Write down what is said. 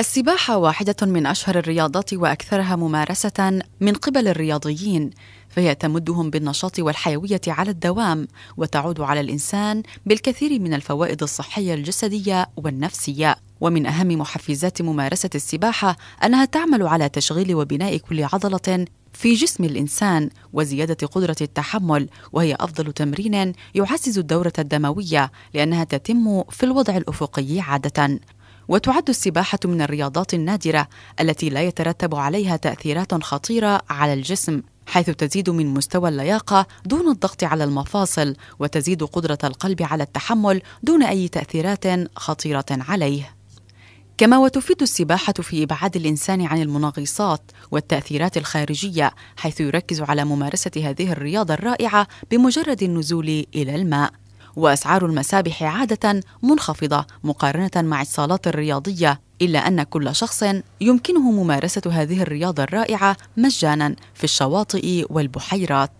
السباحة واحدة من أشهر الرياضات وأكثرها ممارسة من قبل الرياضيين، فهي تمدهم بالنشاط والحيوية على الدوام، وتعود على الإنسان بالكثير من الفوائد الصحية الجسدية والنفسية، ومن أهم محفزات ممارسة السباحة أنها تعمل على تشغيل وبناء كل عضلة في جسم الإنسان وزيادة قدرة التحمل وهي أفضل تمرين يعزز الدورة الدموية لأنها تتم في الوضع الأفقي عادة وتعد السباحه من الرياضات النادره التي لا يترتب عليها تاثيرات خطيره على الجسم حيث تزيد من مستوى اللياقه دون الضغط على المفاصل وتزيد قدره القلب على التحمل دون اي تاثيرات خطيره عليه كما وتفيد السباحة في إبعاد الإنسان عن المنغصات والتأثيرات الخارجية حيث يركز على ممارسة هذه الرياضة الرائعة بمجرد النزول إلى الماء وأسعار المسابح عادة منخفضة مقارنة مع الصالات الرياضية إلا أن كل شخص يمكنه ممارسة هذه الرياضة الرائعة مجانا في الشواطئ والبحيرات